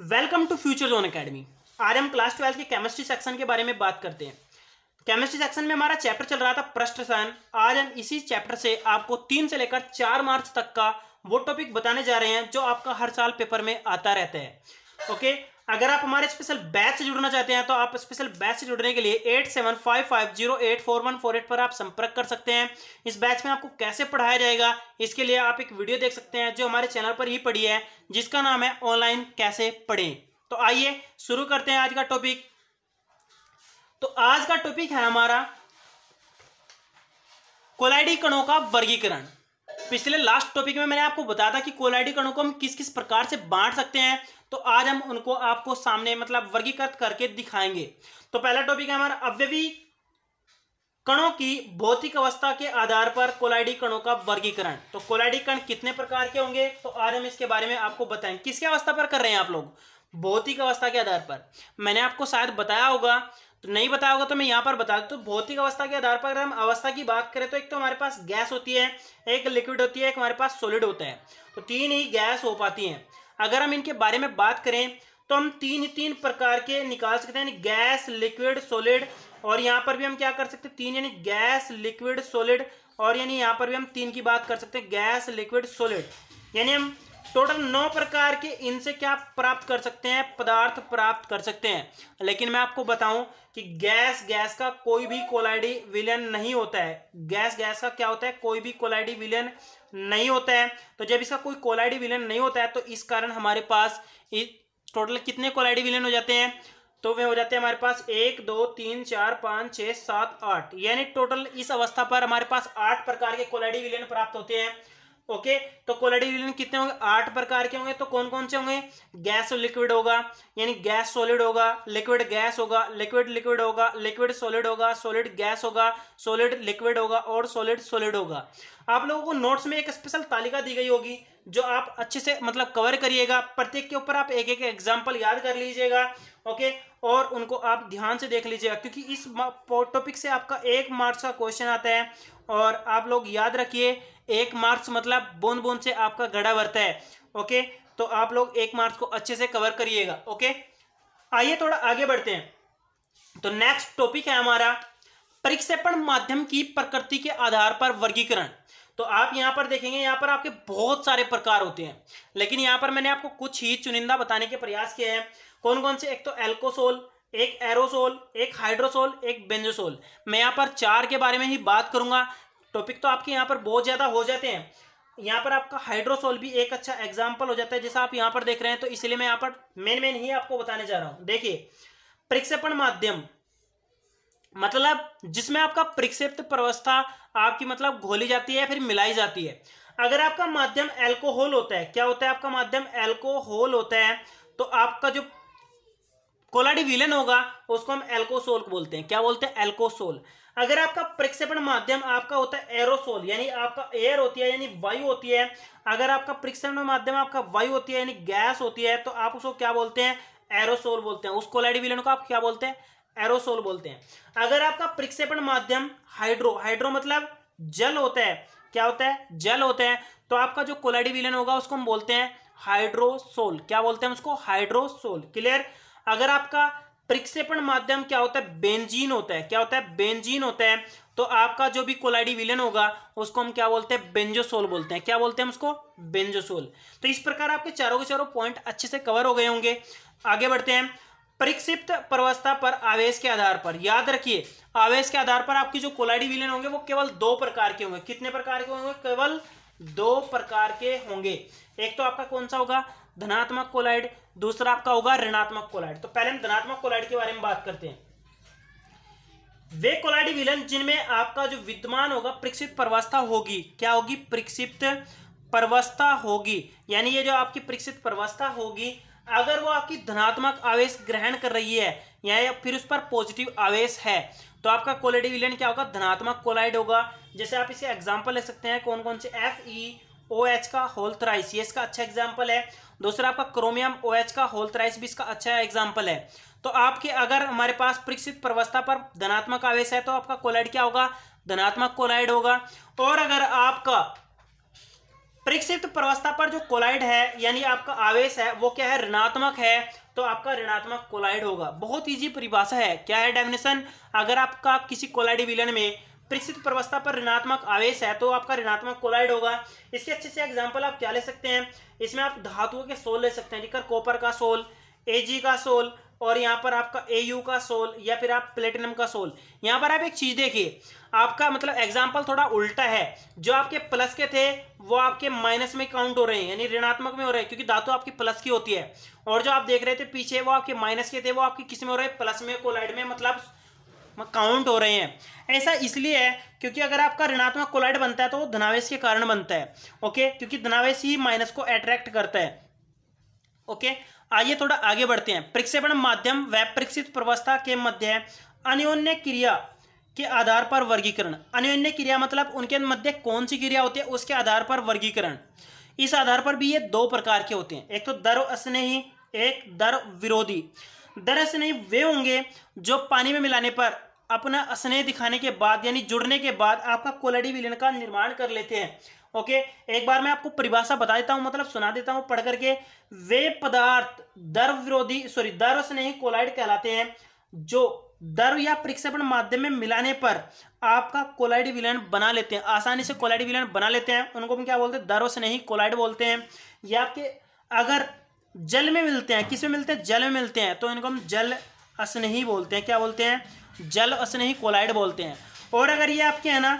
Welcome to future zone academy आज हम class twelfth के केमिस्ट्री सेक्शन के बारे में बात करते हैं केमिस्ट्री सेक्शन में हमारा चैप्टर चल रहा था प्रश्न रसायन आज हम इसी चैप्टर से आपको तीन से लेकर चार मार्च तक का वो टॉपिक बताने जा रहे हैं जो आपका हर साल पेपर में आता रहता है ओके अगर आप हमारे स्पेशल बैच से जुड़ना चाहते हैं तो आप स्पेशल बैच से जुड़ने के लिए eight seven five five zero eight four one four eight पर आप संपर्क कर सकते हैं इस बैच में आपको कैसे पढ़ाया जाएगा इसके लिए आप एक वीडियो देख सकते हैं जो हमारे चैनल पर ही पढ़ी है जिसका नाम है ऑनलाइन कैसे पढ़ें तो आइए शुरू करते हैं आज का टॉपिक तो आज का टॉपिक है हमारा कोलाइडी कणों का वर्गीकरण पिछले लास्ट टॉपिक में मैंने आपको बताया था कि कोलाइडी कणों को हम किस किस प्रकार से बांट सकते हैं तो आज हम उनको आपको सामने मतलब वर्गीकृत करके दिखाएंगे तो पहला टॉपिक है हमारा अव्यवी कणों की भौतिक अवस्था के आधार पर कोलाइडी कणों का वर्गीकरण तो कोलाइडी कण कितने प्रकार के होंगे तो आज हम इसके बारे में आपको बताएं किसके अवस्था पर कर रहे हैं आप लोग भौतिक अवस्था के आधार पर मैंने आपको शायद बताया होगा तो नहीं बताया होगा तो मैं यहाँ पर बता दू तो भौतिक अवस्था के आधार पर हम अवस्था की बात करें तो एक तो हमारे पास गैस होती है एक लिक्विड होती है एक हमारे पास सोलिड होता है तो तीन ही गैस हो पाती है अगर हम इनके बारे में बात करें तो हम तीन ही तीन प्रकार के निकाल सकते हैं गैस लिक्विड सोलिड और यहाँ पर भी हम क्या कर सकते हैं तीन यानी गैस लिक्विड सोलिड और यानी यहाँ पर भी हम तीन की बात कर सकते हैं गैस लिक्विड सोलिड यानी हम टोटल नौ प्रकार के इनसे क्या प्राप्त कर सकते हैं पदार्थ प्राप्त कर सकते हैं लेकिन मैं आपको बताऊं कि गैस गैस का कोई भी कोलाइडी विलयन नहीं होता है गैस गैस का क्या होता है कोई भी कोलाइडी विलयन नहीं होता है तो जब इसका कोई कोलाइडी विलयन नहीं होता है तो इस कारण हमारे पास टोटल कितने कोलाइडी विलयन हो जाते हैं तो वे हो जाते हैं हमारे पास एक दो तीन चार पाँच छः सात आठ यानी टोटल इस अवस्था पर हमारे पास आठ प्रकार के कोलाइडी विलयन प्राप्त होते हैं ओके तो कोलाडी कितने होंगे आठ प्रकार के होंगे तो कौन कौन से होंगे गैस और लिक्विड होगा यानी गैस सॉलिड होगा लिक्विड गैस होगा लिक्विड लिक्विड होगा लिक्विड सॉलिड होगा सॉलिड गैस होगा सॉलिड लिक्विड होगा और सॉलिड सॉलिड होगा आप लोगों को नोट्स में एक स्पेशल तालिका दी गई होगी जो आप अच्छे से मतलब कवर करिएगा प्रत्येक के ऊपर आप एक एक एग्जाम्पल याद कर लीजिएगा ओके और उनको आप ध्यान से देख लीजिएगा क्योंकि इस टॉपिक से आपका एक मार्क्स का क्वेश्चन आता है और आप लोग याद रखिए एक मार्क्स मतलब बूंद बूंद से आपका गड़ा भरता है ओके तो आप लोग एक मार्क्स को अच्छे से कवर करिएगा ओके आइए थोड़ा आगे बढ़ते हैं तो नेक्स्ट टॉपिक है हमारा परिक्षेपण माध्यम की प्रकृति के आधार पर वर्गीकरण तो आप यहाँ पर देखेंगे यहाँ पर आपके बहुत सारे प्रकार होते हैं लेकिन यहाँ पर मैंने आपको कुछ ही चुनिंदा बताने के प्रयास किए हैं कौन कौन से एक तो एल्कोसोल एक एरोसोल एक हाइड्रोसोल एक बेंजोसोल मैं यहाँ पर चार के बारे में ही बात करूंगा टॉपिक तो आपके यहाँ पर बहुत ज़्यादा हो जाते हैं यहाँ पर आपका हाइड्रोसोल भी एक अच्छा एग्जाम्पल हो जाता है जैसा आप यहाँ पर देख रहे हैं तो इसलिए मैं यहाँ पर मेन मेन ही आपको बताने जा रहा हूँ देखिए प्रक्षेपण माध्यम मतलब जिसमें आपका प्रक्षिप्त प्रवस्था आपकी मतलब घोली जाती है या फिर मिलाई जाती है अगर आपका माध्यम एल्कोहल होता है क्या होता है आपका माध्यम एल्कोहल होता है तो आपका जो विलन होगा उसको हम एल्कोसोल बोलते हैं क्या बोलते हैं एल्कोसोल अगर आपका प्रक्षेपण माध्यम आपका होता है एरोसोल यानी आपका एयर होती है यानी वायु होती है अगर आपका प्रक्षेपण माध्यम आपका वायु होती है यानी गैस होती है तो आप उसको क्या बोलते हैं एरोसोल बोलते हैं उस कोलाडी विलन को आप क्या बोलते हैं एरोसोल बोलते हैं अगर आपका प्रक्षेपण माध्यम हाइड्रो हाइड्रो मतलब जल होता है क्या होता है जल होता है तो आपका जो कोलाइडी विलयन होगा उसको हम बोलते हैं हाइड्रोसोल क्या बोलते हैं उसको हाइड्रोसोल क्लियर अगर आपका प्रक्षेपण माध्यम क्या होता है बेंजीन होता है क्या होता है बेंजीन होता है तो आपका जो भी कोलाइडी विलयन होगा उसको हम क्या बोलते हैं बेंजोसोल बोलते हैं क्या बोलते हैं उसको बेंजोसोल तो इस प्रकार आपके चारों के चारों पॉइंट अच्छे से कवर हो गए होंगे आगे बढ़ते हैं परिक्षिप्त प्रवस्था पर आवेश के आधार पर याद रखिए आवेश के आधार पर आपकी जो कोलाइडी विलयन होंगे वो केवल दो प्रकार के होंगे कितने प्रकार के होंगे केवल दो प्रकार के होंगे एक तो आपका कौन सा होगा धनात्मक कोलाइड दूसरा आपका होगा ऋणात्मक कोलाइड तो पहले हम धनात्मक कोलाइड के बारे में बात करते हैं वे कोलाइडी विलन जिनमें आपका जो विद्यमान होगा प्रक्षिप्त परवस्था होगी क्या होगी प्रक्षिप्त परवस्था होगी यानी ये जो आपकी प्रक्षिप्त परवस्था होगी अगर वो आपकी धनात्मक आवेश ग्रहण कर रही है या फिर उस पर पॉजिटिव आवेश है तो आपका कोलाइड विलियन क्या होगा धनात्मक कोलाइड होगा जैसे आप इसे एग्जाम्पल ले सकते हैं कौन कौन से एफ ई ओ एच का होल थ्राइस ये इसका अच्छा एग्जाम्पल है दूसरा आपका क्रोमियम ओ एच का होल थ्राइस भी इसका अच्छा एग्जाम्पल है तो आपके अगर हमारे पास परीक्षित प्रवस्था पर धनात्मक आवेश है तो आपका कोलाइड क्या होगा धनात्मक कोलाइड होगा और अगर आपका परीक्षित प्रवस्था पर जो कोलाइड है यानी आपका आवेश है वो क्या है ऋणात्मक है तो आपका ऋणात्मक कोलाइड होगा बहुत ईजी परिभाषा है क्या है डेफिनेशन अगर आपका किसी कोलाइड विलन में परीक्षित प्रवस्था पर ऋणात्मक आवेश है तो आपका ऋणात्मक कोलाइड होगा इसके अच्छे से एग्जाम्पल आप क्या ले सकते हैं इसमें आप धातुओं के सोल ले सकते हैं लेकर कॉपर का सोल एजी का सोल और यहाँ पर आपका ए यू का सोल या फिर आप प्लेटिनम का सोल यहाँ पर आप एक चीज़ देखिए आपका मतलब एग्जाम्पल थोड़ा उल्टा है जो आपके प्लस के थे वो आपके माइनस में काउंट हो रहे हैं यानी ऋणात्मक में हो रहे हैं क्योंकि धातु आपकी प्लस की होती है और जो आप देख रहे थे पीछे वो आपके माइनस के थे वो आपके किस में हो रहे हैं प्लस में कोलाइड में मतलब काउंट हो रहे हैं ऐसा इसलिए है क्योंकि अगर आपका ऋणात्मक कोलाइड बनता है तो वो धनावेश के कारण बनता है ओके क्योंकि धनावेश ही माइनस को अट्रैक्ट करता है ओके okay? आइए थोड़ा आगे बढ़ते हैं प्रक्षेपण माध्यम व प्रक्षित प्रवस्था के मध्य अन्योन्य क्रिया के आधार पर वर्गीकरण अन्योन्य क्रिया मतलब उनके मध्य कौन सी क्रिया होती है उसके आधार पर वर्गीकरण इस आधार पर भी ये दो प्रकार के होते हैं एक तो दर स्नेही एक दर विरोधी दर स्नेही वे होंगे जो पानी में मिलाने पर अपना स्नेह दिखाने के बाद यानी जुड़ने के बाद आपका कोलडी विलियन का निर्माण कर लेते हैं ओके एक बार मैं आपको परिभाषा बता देता हूं मतलब सुना देता हूं पढ़ करके वे पदार्थ दर्व विरोधी सॉरी दर्व स्नेही कोलाइड कहलाते हैं जो दर या प्रक्षेपण माध्यम में मिलाने पर आपका कोलाइड विलयन बना लेते हैं आसानी से कोलाइड विलयन बना लेते हैं उनको हम क्या बोलते हैं दर्व स्नेही कोलाइड बोलते हैं या आपके अगर जल में मिलते हैं किस में मिलते हैं जल में मिलते हैं तो इनको हम जल स्नेही बोलते हैं क्या बोलते हैं जल स्नेही कोलाइड बोलते हैं और अगर ये आपके है ना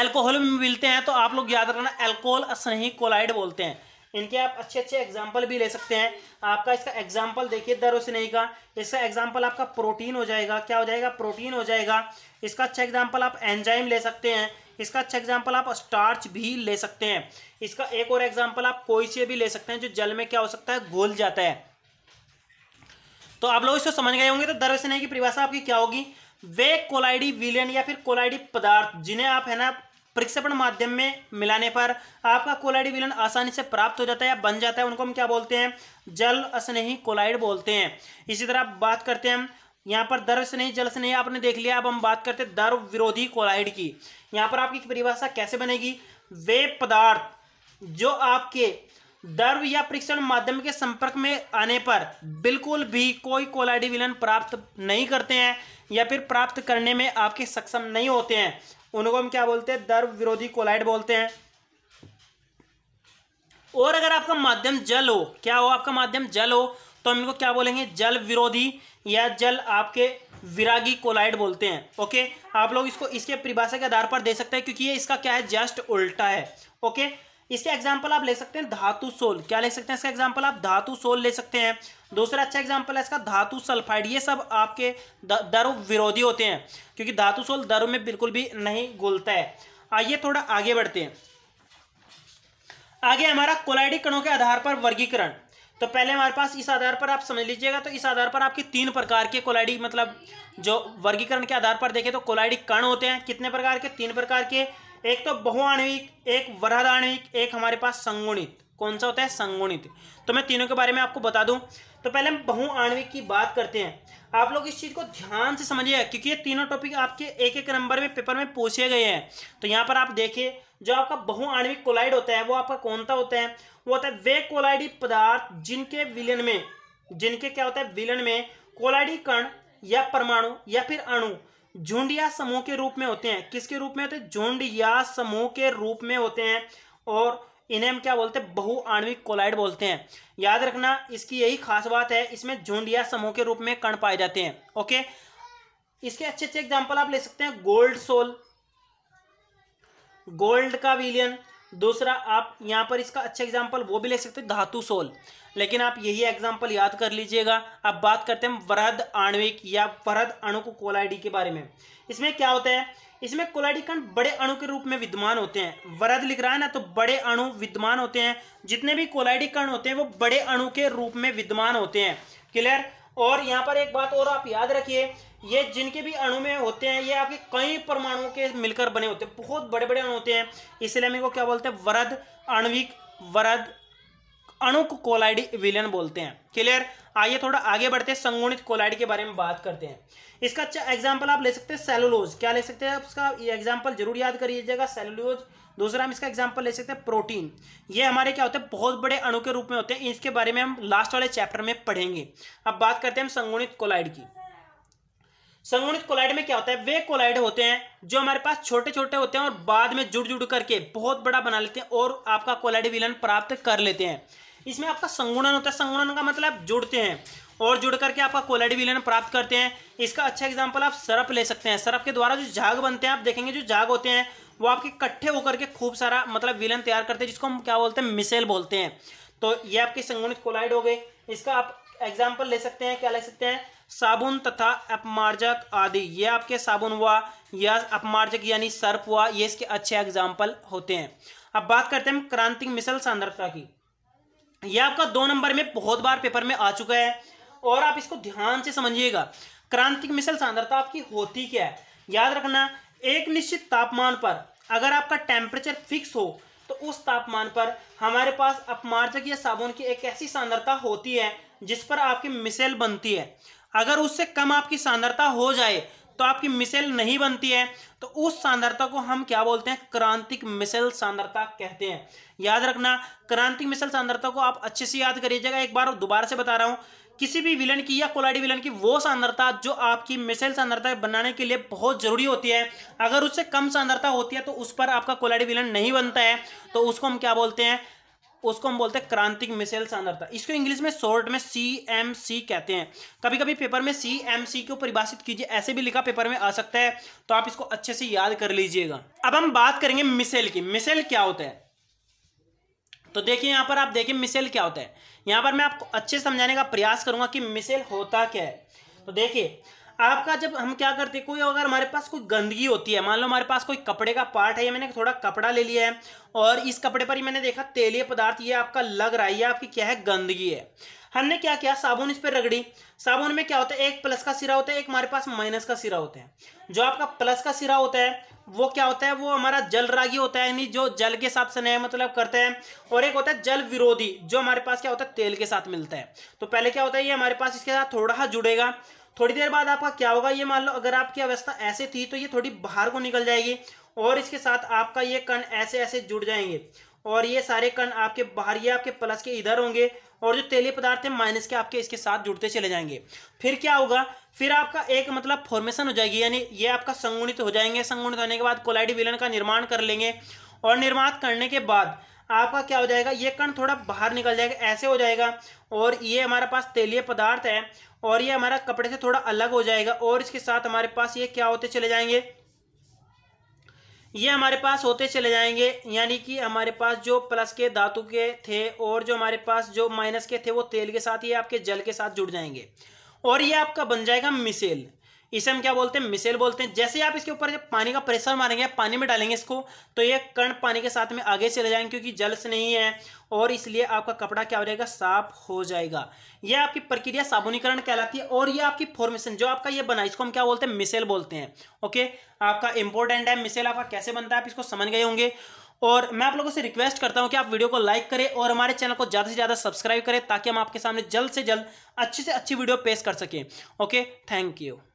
एल्कोहल में मिलते हैं तो आप लोग याद रखना एल्कोहल स्नेही कोलाइड बोलते हैं इनके आप अच्छे अच्छे एग्जाम्पल भी ले सकते हैं आपका इसका एग्जाम्पल देखिए दर स्नेही का इसका एग्जाम्पल आपका प्रोटीन हो जाएगा क्या हो जाएगा प्रोटीन हो जाएगा इसका अच्छा एग्जाम्पल आप एंजाइम ले सकते हैं इसका अच्छा एग्जाम्पल आप स्टार्च भी ले सकते हैं इसका एक और एग्जाम्पल आप कोई से भी ले सकते हैं जो जल में क्या हो सकता है घोल जाता है तो आप लोग इसको समझ गए होंगे तो दर स्नेही की परिभाषा आपकी क्या होगी वे कोलाइडी विलयन या फिर कोलाइडी पदार्थ जिन्हें आप है ना प्रक्षेपण माध्यम में मिलाने पर आपका कोलाइडी विलन आसानी से प्राप्त हो जाता है या बन जाता है उनको हम क्या बोलते हैं जल स्नेही कोलाइड बोलते हैं इसी तरह बात करते हैं हम यहाँ पर दर्व स्नेही जल स्नेही आपने देख लिया अब हम बात करते हैं दर्व विरोधी कोलाइड की यहाँ पर आपकी परिभाषा कैसे बनेगी वे पदार्थ जो आपके दर्व या परीक्षण माध्यम के संपर्क में आने पर बिल्कुल भी कोई कोलाइडी विलन प्राप्त नहीं करते हैं या फिर प्राप्त करने में आपके सक्षम नहीं होते हैं उनको हम क्या बोलते हैं दर्व विरोधी कोलाइड बोलते हैं और अगर आपका माध्यम जल हो क्या हो आपका माध्यम जल हो तो हम इनको क्या बोलेंगे जल विरोधी या जल आपके विरागी कोलाइड बोलते हैं ओके आप लोग इसको इसके परिभाषा के आधार पर दे सकते हैं क्योंकि ये इसका क्या है जस्ट उल्टा है ओके इसका एग्जाम्पल आप ले सकते हैं धातु सोल क्या ले सकते हैं इसका एग्जाम्पल आप धातु सोल ले सकते हैं दूसरा अच्छा एग्जाम्पल है इसका धातु सल्फाइड ये सब आपके दर विरोधी होते हैं क्योंकि धातु सोल दर में बिल्कुल भी नहीं घुलता है आइए थोड़ा आगे बढ़ते हैं आगे हमारा कोलाइडिक कणों के आधार पर वर्गीकरण तो पहले हमारे पास इस आधार पर आप समझ लीजिएगा तो इस आधार पर आपके तीन प्रकार के कोलाइडिक मतलब जो वर्गीकरण के आधार पर देखें तो कोलाइडिक कण होते हैं कितने प्रकार के तीन प्रकार के एक तो बहुआण्विक एक वृहदाण्विक एक हमारे पास संगुणित कौन सा होता है संगुणित तो मैं तीनों के बारे में आपको बता दूं तो पहले हम बहुआणविक की बात करते हैं आप लोग इस चीज़ को ध्यान से समझिए क्योंकि ये तीनों टॉपिक आपके एक एक नंबर में पेपर में पूछे गए हैं तो यहाँ पर आप देखिए जो आपका बहुआण्विक कोलाइड होता है वो आपका कौन सा होता है वो होता है वे कोलाइडी पदार्थ जिनके विलन में जिनके क्या होता है विलन में कोलाइडी कण या परमाणु या फिर अणु झुंड या समूह के रूप में होते हैं किसके रूप में होते हैं झुंड या समूह के रूप में होते हैं और इन्हें हम क्या बोलते हैं आणविक कोलाइड बोलते हैं याद रखना इसकी यही खास बात है इसमें झुंड या समूह के रूप में कण पाए जाते हैं ओके इसके अच्छे अच्छे एग्जाम्पल आप ले सकते हैं गोल्ड सोल गोल्ड का विलियन दूसरा आप यहाँ पर इसका अच्छा एग्जाम्पल वो भी ले सकते धातु सोल लेकिन आप यही एग्जाम्पल याद कर लीजिएगा अब बात करते हैं वरद आणविक या वरद अणु को कोलाइडी के बारे में इसमें क्या होता है इसमें कोलाइडी कण बड़े अणु के रूप में विद्यमान होते हैं वरद लिख रहा है ना तो बड़े अणु विद्यमान होते हैं जितने भी कोलाइडी कण होते हैं वो बड़े अणु के रूप में विद्यमान होते हैं क्लियर और यहाँ पर एक बात और आप याद रखिए ये जिनके भी अणु में होते हैं ये आपके कई परमाणुओं के मिलकर बने होते हैं बहुत बड़े बड़े अणु होते हैं इसलिए हम इनको क्या बोलते हैं वरद आणविक वरद अणुक कोलाइड बोलते हैं क्लियर आइए थोड़ा आगे बढ़ते हैं संगुणित कोलाइड के बारे में बात करते हैं इसका अच्छा एग्जाम्पल आप ले सकते हैं सेलुलोज क्या ले सकते हैं उसका एग्जाम्पल जरूर याद करिएगा सेलुलोज दूसरा हम इसका एग्जाम्पल ले सकते हैं प्रोटीन ये हमारे क्या होते हैं बहुत बड़े अणु के रूप में होते हैं इसके बारे में हम लास्ट वाले चैप्टर में पढ़ेंगे अब बात करते हैं हम संगुणित कोलाइड की संगुणित कोलाइड में क्या होता है वे कोलाइड होते हैं जो हमारे पास छोटे छोटे होते हैं और बाद में जुड़ जुड़ करके बहुत बड़ा बना लेते हैं और आपका कोलाइड विलन प्राप्त कर लेते हैं इसमें आपका संगुणन होता है संगुणन का मतलब जुड़ते हैं और जुड़ करके आपका कोलाइड विलयन प्राप्त करते हैं इसका अच्छा एग्जाम्पल आप सरप ले सकते हैं सरप के द्वारा जो झाग बनते हैं आप देखेंगे जो झाग होते हैं वो आपके इकट्ठे होकर के खूब सारा मतलब विलन तैयार करते हैं जिसको हम क्या बोलते हैं मिसेल बोलते हैं तो ये आपके संगुणित कोलाइड हो गए इसका आप एग्जाम्पल ले सकते हैं क्या ले सकते हैं साबुन तथा अपमार्जक आदि ये आपके साबुन हुआ या अपमार्जक यानी सर्प हुआ ये इसके अच्छे एग्जाम्पल होते हैं अब बात करते हैं हम क्रांतिक मिसल सांद्रता की ये आपका दो नंबर में बहुत बार पेपर में आ चुका है और आप इसको ध्यान से समझिएगा क्रांतिक मिसल सांद्रता आपकी होती क्या है याद रखना एक निश्चित तापमान पर अगर आपका टेम्परेचर फिक्स हो तो उस तापमान पर हमारे पास अपमार्जक या साबुन की एक ऐसी सांद्रता होती है जिस पर आपकी मिसेल बनती है अगर उससे कम आपकी सांद्रता हो जाए तो आपकी मिसेल नहीं बनती है तो उस सांद्रता को हम क्या बोलते हैं क्रांतिक मिसेल सांद्रता कहते हैं याद रखना क्रांतिक मिसेल सांद्रता को आप अच्छे से याद करिएगा एक बार दोबारा से बता रहा हूं किसी भी विलन की या कोलाडी विलन की वो सांद्रता जो आपकी मिसेल सांद्रता बनाने के लिए बहुत जरूरी होती है अगर उससे कम सांद्रता होती है तो उस पर आपका कोलाडी विलन नहीं बनता है तो उसको हम क्या बोलते हैं उसको हम बोलते हैं क्रांतिक मिसाइल सांद्रता इसको इंग्लिश में शॉर्ट में सी एम सी कहते हैं कभी कभी पेपर में सी एम सी को परिभाषित कीजिए ऐसे भी लिखा पेपर में आ सकता है तो आप इसको अच्छे से याद कर लीजिएगा अब हम बात करेंगे मिसाइल की मिसाइल क्या होता है तो देखिए यहां पर आप देखिए मिसाइल क्या होता है यहां पर मैं आपको अच्छे समझाने का प्रयास करूंगा कि मिसाइल होता क्या है तो देखिए आपका जब हम क्या करते हैं कोई अगर हमारे पास कोई गंदगी होती है मान लो हमारे पास कोई कपड़े का पार्ट है या मैंने थोड़ा कपड़ा ले लिया है और इस कपड़े पर ही मैंने देखा तेलीय पदार्थ ये आपका लग रहा है ये आपकी क्या है गंदगी है हमने क्या किया साबुन इस पर रगड़ी साबुन में क्या होता है एक प्लस का सिरा होता है एक हमारे पास माइनस का सिरा होता है जो आपका प्लस का सिरा होता है वो क्या होता है वो हमारा जल रागी होता है यानी जो जल के साथ स्नेह मतलब करते हैं और एक होता है जल विरोधी जो हमारे पास क्या होता है तेल के साथ मिलता है तो पहले क्या होता है ये हमारे पास इसके साथ थोड़ा सा जुड़ेगा थोड़ी देर बाद आपका क्या होगा ये मान लो अगर आपकी अवस्था ऐसे थी तो ये थोड़ी बाहर को निकल जाएगी और इसके साथ आपका ये कण ऐसे ऐसे जुड़ जाएंगे और ये सारे कण आपके बाहर ये आपके प्लस के इधर होंगे और जो तेलीय पदार्थ है माइनस के आपके इसके साथ जुड़ते चले जाएंगे फिर क्या होगा फिर आपका एक मतलब फॉर्मेशन हो जाएगी यानी ये आपका संगुणित हो जाएंगे संगुणित होने के बाद कोलाइडी विलन का निर्माण कर लेंगे और निर्माण करने के बाद आपका क्या हो जाएगा ये कण थोड़ा बाहर निकल जाएगा ऐसे हो जाएगा और ये हमारे पास तेलीय पदार्थ है और ये हमारा कपड़े से थोड़ा अलग हो जाएगा और इसके साथ हमारे पास ये क्या होते चले जाएंगे ये हमारे पास होते चले जाएंगे यानी कि हमारे पास जो प्लस के धातु के थे और जो हमारे पास जो माइनस के थे वो तेल के साथ ये आपके जल के साथ जुड़ जाएंगे और ये आपका बन जाएगा मिसेल इसे हम क्या बोलते हैं मिसेल बोलते हैं जैसे आप इसके ऊपर जब पानी का प्रेशर मारेंगे पानी में डालेंगे इसको तो ये कण पानी के साथ में आगे चले जाएंगे क्योंकि जल से नहीं है और इसलिए आपका कपड़ा क्या हो जाएगा साफ हो जाएगा यह आपकी प्रक्रिया साबुनीकरण कहलाती है और ये आपकी फॉर्मेशन जो आपका ये बना इसको हम क्या बोलते हैं मिसेल बोलते हैं ओके आपका इंपॉर्टेंट है मिसेल आपका कैसे बनता है आप इसको समझ गए होंगे और मैं आप लोगों से रिक्वेस्ट करता हूं कि आप वीडियो को लाइक करें और हमारे चैनल को ज़्यादा से ज़्यादा सब्सक्राइब करें ताकि हम आपके सामने जल्द से जल्द अच्छी से अच्छी वीडियो पेश कर सकें ओके थैंक यू